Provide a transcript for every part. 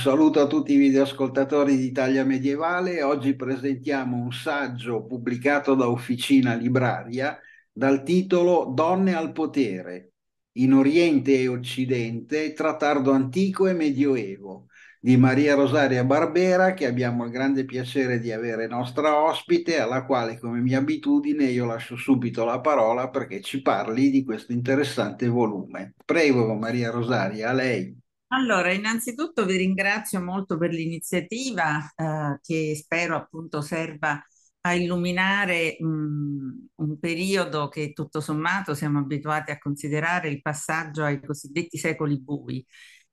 saluto a tutti i videoascoltatori di Italia Medievale. Oggi presentiamo un saggio pubblicato da Officina Libraria dal titolo Donne al potere, in Oriente e Occidente, tra tardo antico e medioevo, di Maria Rosaria Barbera, che abbiamo il grande piacere di avere nostra ospite, alla quale, come mia abitudine, io lascio subito la parola perché ci parli di questo interessante volume. Prego, Maria Rosaria, a lei. Allora, innanzitutto vi ringrazio molto per l'iniziativa eh, che spero appunto serva a illuminare mh, un periodo che tutto sommato siamo abituati a considerare il passaggio ai cosiddetti secoli bui,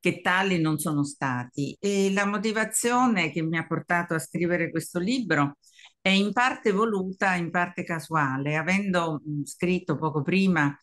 che tali non sono stati. E la motivazione che mi ha portato a scrivere questo libro è in parte voluta, in parte casuale, avendo mh, scritto poco prima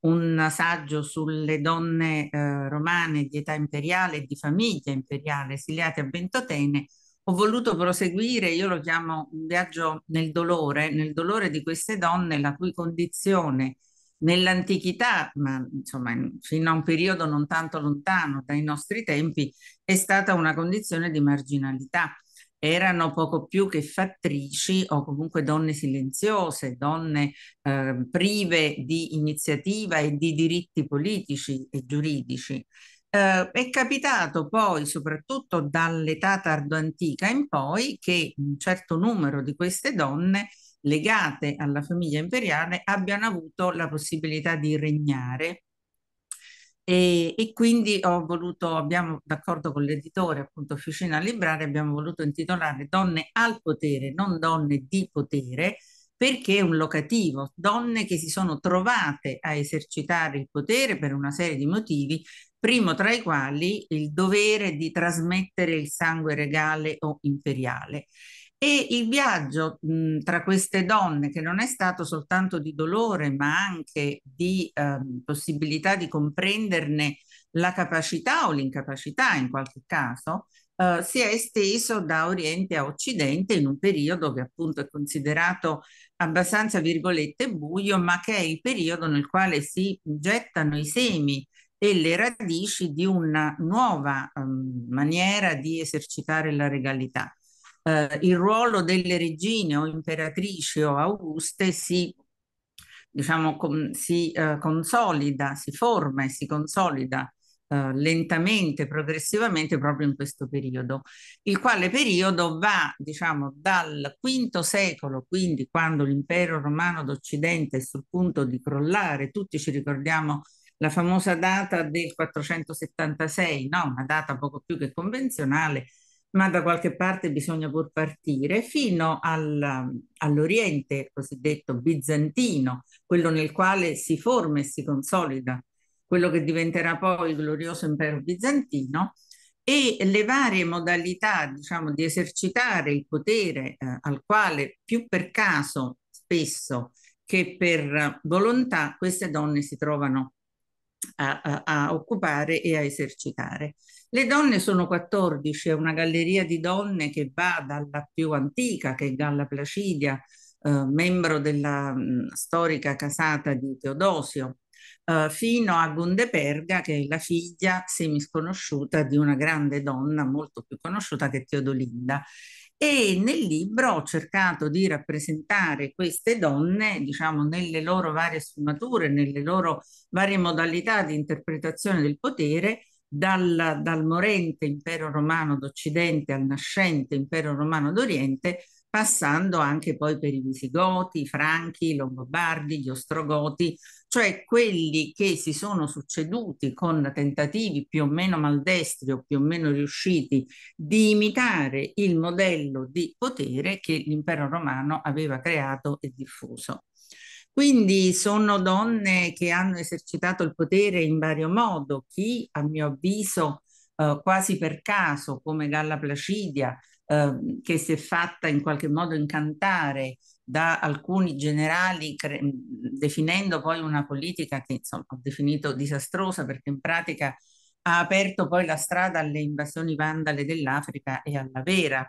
un saggio sulle donne eh, romane di età imperiale e di famiglia imperiale esiliate a Ventotene, ho voluto proseguire, io lo chiamo un viaggio nel dolore, nel dolore di queste donne, la cui condizione nell'antichità, ma insomma fino a un periodo non tanto lontano dai nostri tempi, è stata una condizione di marginalità erano poco più che fattrici o comunque donne silenziose, donne eh, prive di iniziativa e di diritti politici e giuridici. Eh, è capitato poi, soprattutto dall'età tardoantica in poi, che un certo numero di queste donne legate alla famiglia imperiale abbiano avuto la possibilità di regnare e, quindi ho voluto, abbiamo d'accordo con l'editore, appunto Officina Librare, abbiamo voluto intitolare Donne al potere, non donne di potere, perché è un locativo, donne che si sono trovate a esercitare il potere per una serie di motivi, primo tra i quali il dovere di trasmettere il sangue regale o imperiale. E il viaggio mh, mhmm, tra queste donne, che non è stato soltanto di dolore, ma anche di eh, possibilità di comprenderne la capacità o l'incapacità in qualche caso, eh, si è esteso da Oriente a Occidente in un periodo che appunto è considerato abbastanza, virgolette, buio, ma che è il periodo nel quale si gettano i semi e le radici di una nuova um, maniera di esercitare la regalità eh, il ruolo delle regine o imperatrici o auguste si, diciamo, com, si eh, consolida, si forma e si consolida eh, lentamente, progressivamente proprio in questo periodo, il quale periodo va diciamo, dal V secolo, quindi quando l'impero romano d'Occidente è sul punto di crollare, tutti ci ricordiamo la famosa data del 476, no? una data poco più che convenzionale, ma da qualche parte bisogna pur partire, fino al, all'Oriente cosiddetto bizantino, quello nel quale si forma e si consolida quello che diventerà poi il glorioso impero bizantino e le varie modalità diciamo, di esercitare il potere eh, al quale più per caso spesso che per volontà queste donne si trovano a, a, a occupare e a esercitare. Le donne sono 14, è una galleria di donne che va dalla più antica, che è Galla Placidia, eh, membro della mh, storica casata di Teodosio, eh, fino a Gundeperga, che è la figlia semisconosciuta di una grande donna molto più conosciuta che Teodolinda. E nel libro ho cercato di rappresentare queste donne, diciamo, nelle loro varie sfumature, nelle loro varie modalità di interpretazione del potere, dal, dal morente impero romano d'Occidente al nascente impero romano d'Oriente, passando anche poi per i Visigoti, i Franchi, i Longobardi, gli Ostrogoti, cioè quelli che si sono succeduti con tentativi più o meno maldestri o più o meno riusciti di imitare il modello di potere che l'impero romano aveva creato e diffuso. Quindi sono donne che hanno esercitato il potere in vario modo, chi a mio avviso eh, quasi per caso, come Galla Placidia, eh, che si è fatta in qualche modo incantare da alcuni generali, cre- definendo poi una politica che insomma, ho definito disastrosa perché in pratica ha aperto poi la strada alle invasioni vandale dell'Africa e alla vera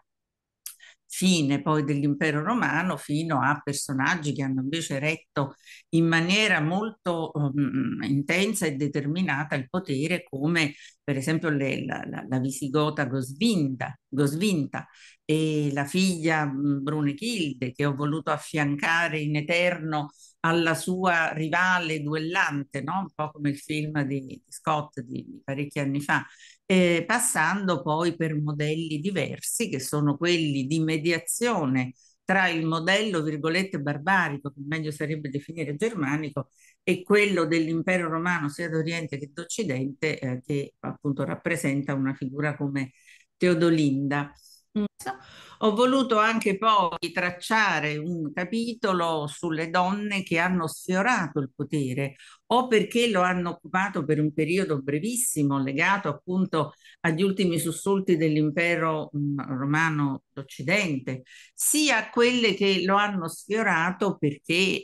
fine poi dell'impero romano fino a personaggi che hanno invece retto in maniera molto um, intensa e determinata il potere come per esempio le, la, la, la, visigota Gosvinda, Gosvinta e la figlia Brunechilde che ho voluto affiancare in eterno alla sua rivale duellante, no? un po' come il film di, di Scott di, di parecchi anni fa eh, passando poi per modelli diversi che sono quelli di mediazione tra il modello virgolette barbarico, che meglio sarebbe definire germanico, e quello dell'impero romano sia d'Oriente che d'Occidente, eh, che appunto rappresenta una figura come Teodolinda. Mm. Ho voluto anche poi tracciare un capitolo sulle donne che hanno sfiorato il potere o perché lo hanno occupato per un periodo brevissimo, legato appunto agli ultimi sussulti dell'impero mm, romano d'Occidente, sia quelle che lo hanno sfiorato perché eh,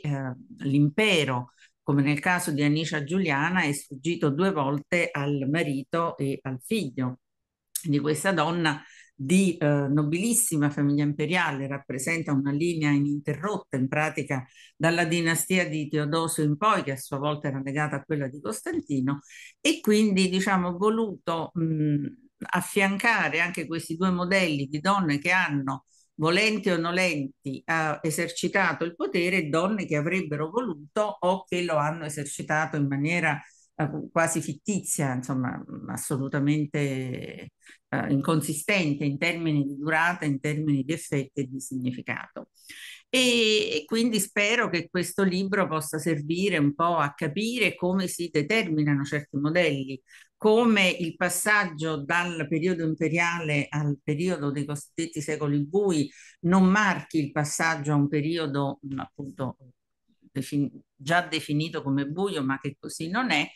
l'impero come nel caso di Anisha Giuliana, è sfuggito due volte al marito e al figlio di questa donna di eh, nobilissima famiglia imperiale, rappresenta una linea ininterrotta in pratica dalla dinastia di Teodosio in poi, che a sua volta era legata a quella di Costantino, e quindi diciamo voluto mh, affiancare anche questi due modelli di donne che hanno volenti o nolenti, ha eh, esercitato il potere donne che avrebbero voluto o che lo hanno esercitato in maniera eh, quasi fittizia, insomma mm, assolutamente eh, inconsistente in termini di durata, in termini di effetti e di significato. E, e, quindi spero che questo libro possa servire un po' a capire come si determinano certi modelli, come il passaggio dal periodo imperiale al periodo dei cosiddetti secoli bui non marchi il passaggio a un periodo mm, appunto già definito come buio, ma che così non è,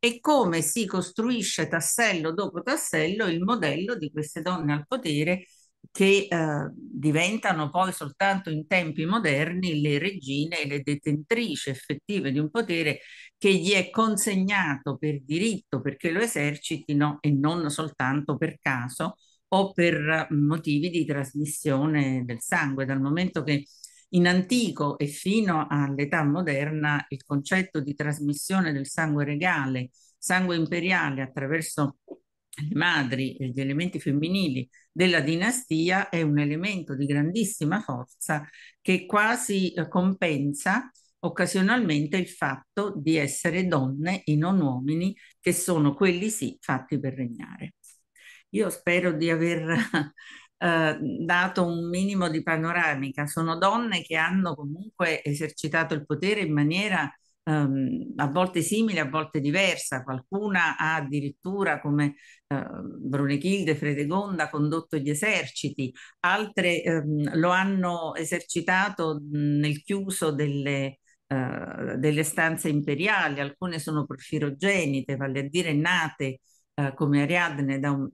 e come si costruisce tassello dopo tassello il modello di queste donne al potere che eh, diventano poi soltanto in tempi moderni le regine e le detentrici effettive di un potere che gli è consegnato per diritto perché lo esercitino e non soltanto per caso o per eh, motivi di trasmissione del sangue, dal momento che in antico e fino all'età moderna il concetto di trasmissione del sangue regale, sangue imperiale attraverso le madri e gli elementi femminili della dinastia è un elemento di grandissima forza che quasi eh, compensa occasionalmente il fatto di essere donne e non uomini che sono quelli sì fatti per regnare. Io spero di aver Ehm, dato un minimo di panoramica. Sono donne che hanno comunque esercitato il potere in maniera ehm, a volte simile, a volte diversa. Qualcuna ha addirittura, come eh, Brunechilde, Fredegonda, condotto gli eserciti, altre ehm, lo hanno esercitato nel chiuso delle, eh, delle stanze imperiali, alcune sono porfirogenite, vale a dire nate eh, come Ariadne, da un,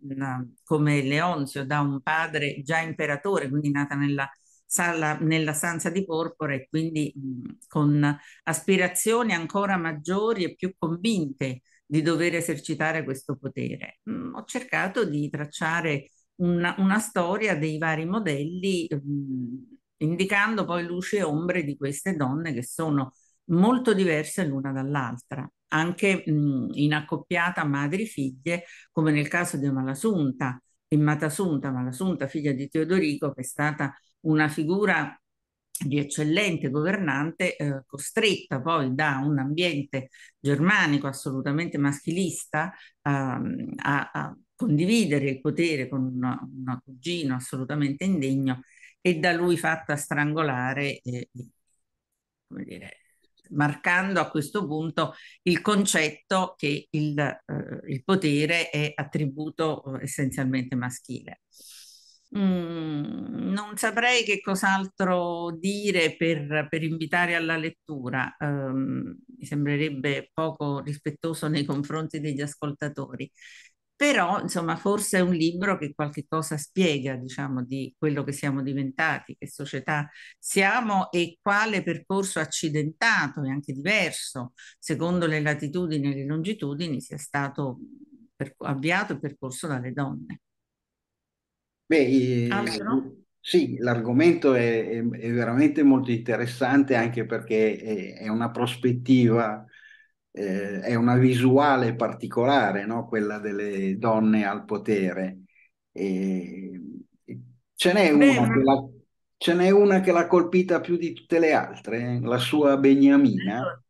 come Leonzio, da un padre già imperatore, quindi nata nella, sala, nella stanza di porpora e quindi mh, con aspirazioni ancora maggiori e più convinte di dover esercitare questo potere. Mh, ho cercato di tracciare una, una storia dei vari modelli, mh, indicando poi luce e ombre di queste donne che sono molto diverse l'una dall'altra anche mh, in accoppiata madri-figlie, come nel caso di Malasunta, di Matasunta, Malasunta, figlia di Teodorico, che è stata una figura di eccellente governante, eh, costretta poi da un ambiente germanico assolutamente maschilista ehm, a, a, condividere il potere con un cugino assolutamente indegno e da lui fatta strangolare eh, come dire, marcando a questo punto il concetto che il, eh, il potere è attributo eh, essenzialmente maschile. Mm, non saprei che cos'altro dire per, per, invitare alla lettura, um, mi sembrerebbe poco rispettoso nei confronti degli ascoltatori però insomma forse è un libro che qualche cosa spiega diciamo di quello che siamo diventati, che società siamo e quale percorso accidentato e anche diverso secondo le latitudini e le longitudini sia stato per, avviato e percorso dalle donne. Beh, Altro? Sì, l'argomento è, è, veramente molto interessante anche perché è, è una prospettiva eh, è una visuale particolare, no? quella delle donne al potere. E... Ce n'è, la, ce n'è una che l'ha colpita più di tutte le altre, eh? la sua Beniamina.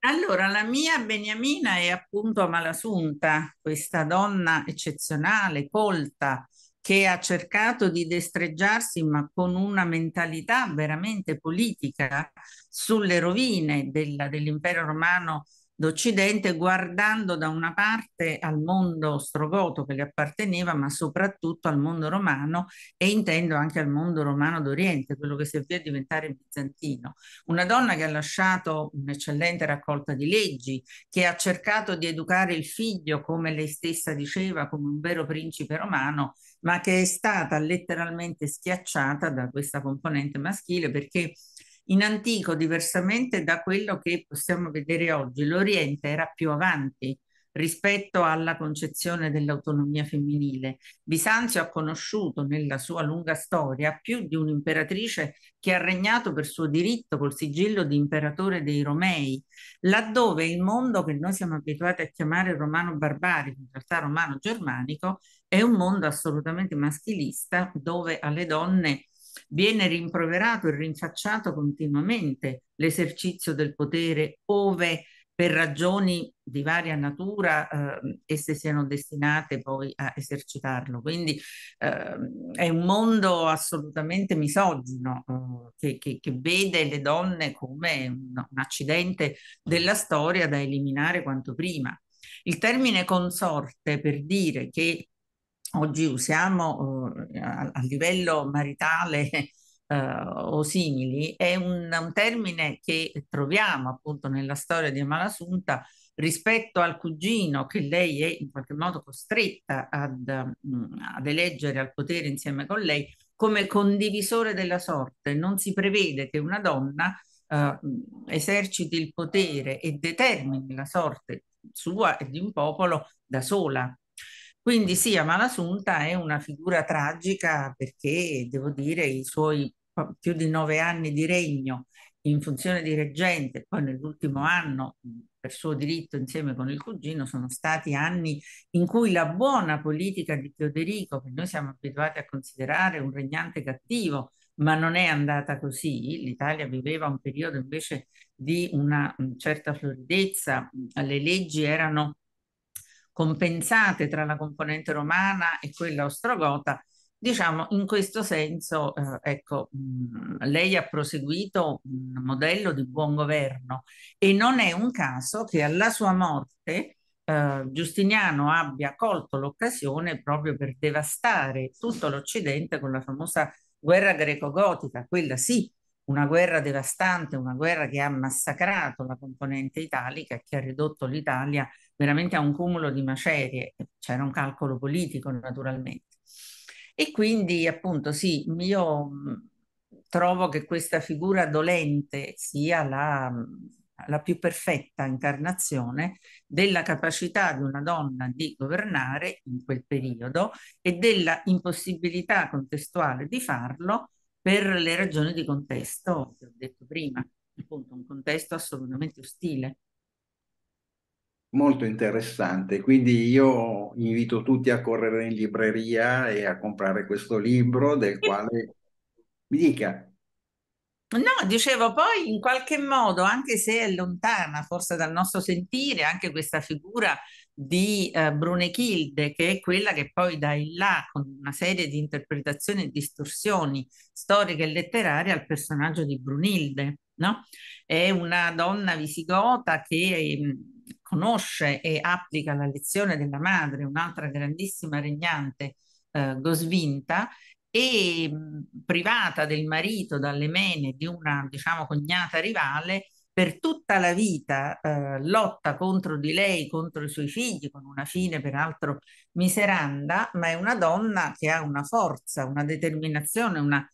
Allora, la mia Beniamina è appunto Malasunta, questa donna eccezionale, colta, che ha cercato di destreggiarsi, ma con una mentalità veramente politica, sulle rovine della, dell'impero romano d'Occidente guardando da una parte al mondo ostrogoto che gli apparteneva, ma soprattutto al mondo romano e intendo anche al mondo romano d'Oriente, quello che si avvia a diventare bizantino. Una donna che ha lasciato un'eccellente raccolta di leggi, che ha cercato di educare il figlio, come lei stessa diceva, come un vero principe romano, ma che è stata letteralmente schiacciata da questa componente maschile perché in antico, diversamente da quello che possiamo vedere oggi, l'Oriente era più avanti rispetto alla concezione dell'autonomia femminile. Bisanzio ha conosciuto nella sua lunga storia più di un'imperatrice che ha regnato per suo diritto col sigillo di imperatore dei Romei, laddove il mondo che noi siamo abituati a chiamare romano barbarico, in realtà romano germanico, è un mondo assolutamente maschilista dove alle donne Viene rimproverato e rinfacciato continuamente l'esercizio del potere ove per ragioni di varia natura eh, esse siano destinate poi a esercitarlo. Quindi eh, è un mondo assolutamente misogino eh, che, che, che, vede le donne come un, un accidente della storia da eliminare quanto prima. Il termine consorte per dire che oggi usiamo eh, a, a, livello maritale eh, o simili, è un, un, termine che troviamo appunto nella storia di Malasunta rispetto al cugino che lei è in qualche modo costretta ad, mm, ad eleggere al potere insieme con lei come condivisore della sorte. Non si prevede che una donna eh, mm, eserciti il potere e determini la sorte sua e di un popolo da sola quindi sì, Amalasunta è una figura tragica perché, devo dire, i suoi più di nove anni di regno in funzione di reggente, poi nell'ultimo anno per suo diritto insieme con il cugino, sono stati anni in cui la buona politica di Teoderico, che noi siamo abituati a considerare un regnante cattivo, ma non è andata così. L'Italia viveva un periodo invece di una certa floridezza, le leggi erano compensate tra la componente romana e quella ostrogota, diciamo in questo senso, eh, ecco, mh, lei ha proseguito un modello di buon governo e non è un caso che alla sua morte eh, Giustiniano abbia colto l'occasione proprio per devastare tutto l'Occidente con la famosa guerra greco-gotica, quella sì una guerra devastante, una guerra che ha massacrato la componente italica, che ha ridotto l'Italia veramente a un cumulo di macerie, c'era un calcolo politico naturalmente. E quindi appunto sì, io trovo che questa figura dolente sia la, la più perfetta incarnazione della capacità di una donna di governare in quel periodo e della impossibilità contestuale di farlo per le ragioni di contesto che ho detto prima, appunto un contesto assolutamente ostile. Molto interessante, quindi io invito tutti a correre in libreria e a comprare questo libro del quale mi dica No, dicevo, poi in qualche modo, anche se è lontana forse dal nostro sentire, anche questa figura di eh, Brunechilde, che è quella che poi dà in là, con una serie di interpretazioni e distorsioni storiche e letterarie, al personaggio di Brunilde. No? È una donna visigota che mh, mm, conosce e applica la lezione della madre, un'altra grandissima regnante eh, Gosvinta, e mhmm, privata del marito dalle mene di una diciamo cognata rivale per tutta la vita eh, lotta contro di lei, contro i suoi figli, con una fine peraltro miseranda, ma è una donna che ha una forza, una determinazione, una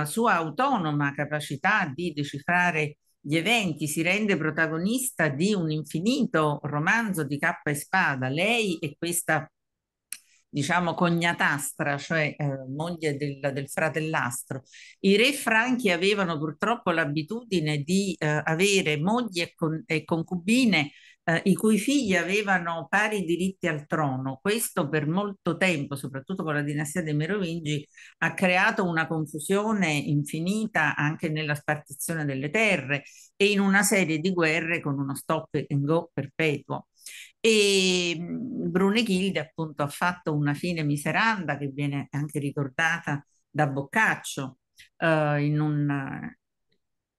uh, sua autonoma capacità di decifrare gli eventi, si rende protagonista di un infinito romanzo di cappa e spada. Lei e questa diciamo cognatastra, cioè eh, moglie del, del, fratellastro. I re franchi avevano purtroppo l'abitudine di eh, avere mogli e, con, e concubine eh, i cui figli avevano pari diritti al trono. Questo per molto tempo, soprattutto con la dinastia dei Merovingi, ha creato una confusione infinita anche nella spartizione delle terre e in una serie di guerre con uno stop and go perpetuo. E mhmm, Bruneghilde appunto ha fatto una fine miseranda che viene anche ricordata da Boccaccio eh, in, un,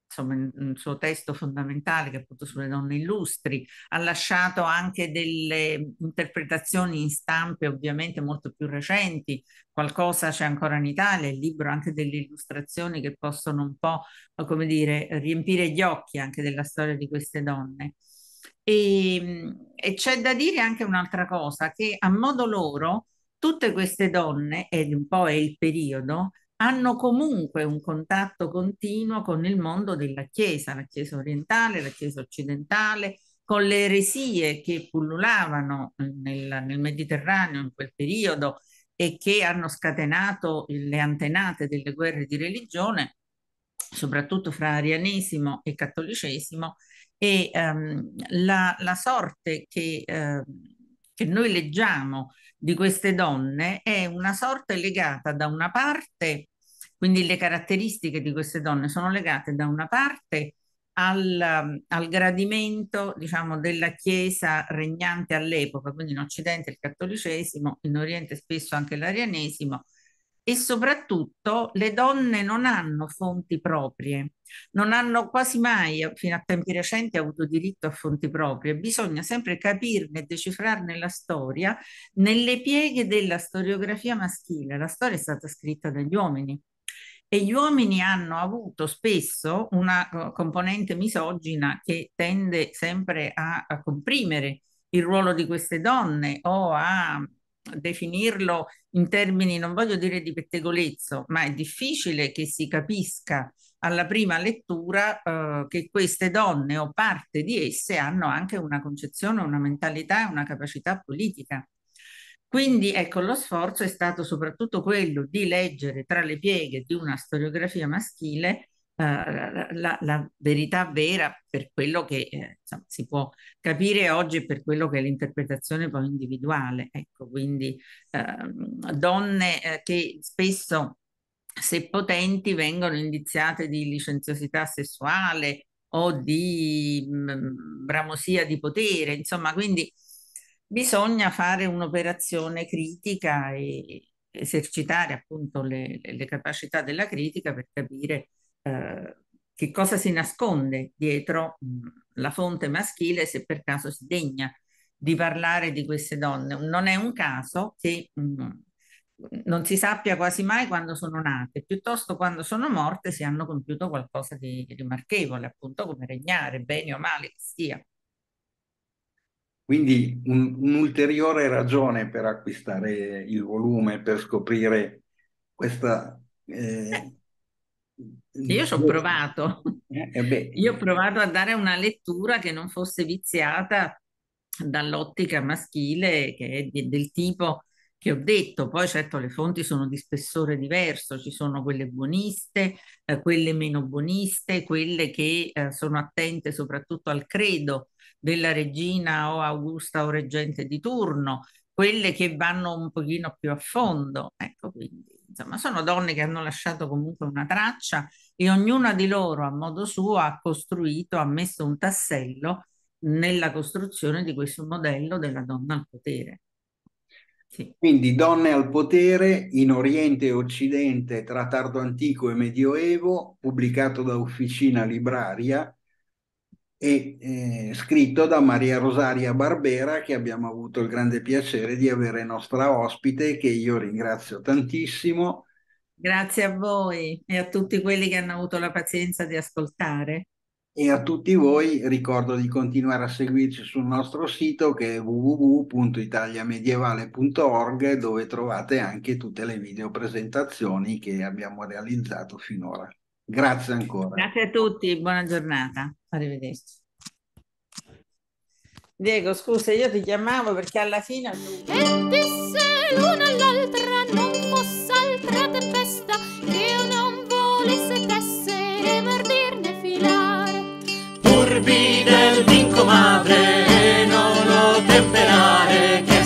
insomma, un suo testo fondamentale che è appunto sulle donne illustri, ha lasciato anche delle interpretazioni in stampe ovviamente molto più recenti, qualcosa c'è ancora in Italia, il libro anche delle illustrazioni che possono un po', come dire, riempire gli occhi anche della storia di queste donne. E, e c'è da dire anche un'altra cosa, che a modo loro tutte queste donne, ed un po' è il periodo, hanno comunque un contatto continuo con il mondo della Chiesa, la Chiesa orientale, la Chiesa occidentale, con le eresie che pullulavano nel, nel Mediterraneo in quel periodo e che hanno scatenato le antenate delle guerre di religione, soprattutto fra arianesimo e cattolicesimo, e ehm, la, la, sorte che, eh, che noi leggiamo di queste donne è una sorte legata da una parte, quindi le caratteristiche di queste donne sono legate da una parte al, ehm, al gradimento diciamo, della Chiesa regnante all'epoca, quindi in Occidente il cattolicesimo, in Oriente spesso anche l'arianesimo, e soprattutto le donne non hanno fonti proprie, non hanno quasi mai, fino a tempi recenti, avuto diritto a fonti proprie. Bisogna sempre capirne e decifrarne la storia nelle pieghe della storiografia maschile. La storia è stata scritta dagli uomini e gli uomini hanno avuto spesso una eh, componente misogina che tende sempre a, a comprimere il ruolo di queste donne o a definirlo in termini, non voglio dire di pettegolezzo, ma è difficile che si capisca alla prima lettura eh, che queste donne o parte di esse hanno anche una concezione, una mentalità e una capacità politica. Quindi ecco, lo sforzo è stato soprattutto quello di leggere tra le pieghe di una storiografia maschile eh, la, la, verità vera per quello che eh, insomma, si può capire oggi per quello che è l'interpretazione poi individuale. Ecco, quindi eh, donne eh, che spesso, se potenti, vengono indiziate di licenziosità sessuale o di mh, mm, bramosia di potere, insomma, quindi bisogna fare un'operazione critica e esercitare appunto le, le capacità della critica per capire che cosa si nasconde dietro mm, la fonte maschile se per caso si degna di parlare di queste donne. Non è un caso che mh, mm, non si sappia quasi mai quando sono nate, piuttosto quando sono morte si hanno compiuto qualcosa di rimarchevole, appunto come regnare, bene o male che sia. Quindi un, un'ulteriore ragione per acquistare il volume, per scoprire questa eh, io ci ho provato, eh, eh io ho eh. provato a dare una lettura che non fosse viziata dall'ottica maschile che è del tipo che ho detto, poi certo le fonti sono di spessore diverso, ci sono quelle buoniste, eh, quelle meno buoniste, quelle che eh, sono attente soprattutto al credo della regina o augusta o reggente di turno, quelle che vanno un pochino più a fondo, ecco quindi insomma, sono donne che hanno lasciato comunque una traccia e ognuna di loro a modo suo ha costruito, ha messo un tassello nella costruzione di questo modello della donna al potere. Sì. Quindi donne al potere in Oriente e Occidente tra tardo antico e medioevo, pubblicato da Officina Libraria, e eh, scritto da Maria Rosaria Barbera che abbiamo avuto il grande piacere di avere nostra ospite che io ringrazio tantissimo. Grazie a voi e a tutti quelli che hanno avuto la pazienza di ascoltare. E a tutti voi ricordo di continuare a seguirci sul nostro sito che è www.italiamedievale.org dove trovate anche tutte le video presentazioni che abbiamo realizzato finora. Grazie ancora. Grazie a tutti, buona giornata. Arrivederci. Diego, scusa, io ti chiamavo perché alla fine... E disse l'una all'altra non fosse altra tempesta che io non volesse tessere, mardirne filar. Turbi del vinco madre e non lo temperare che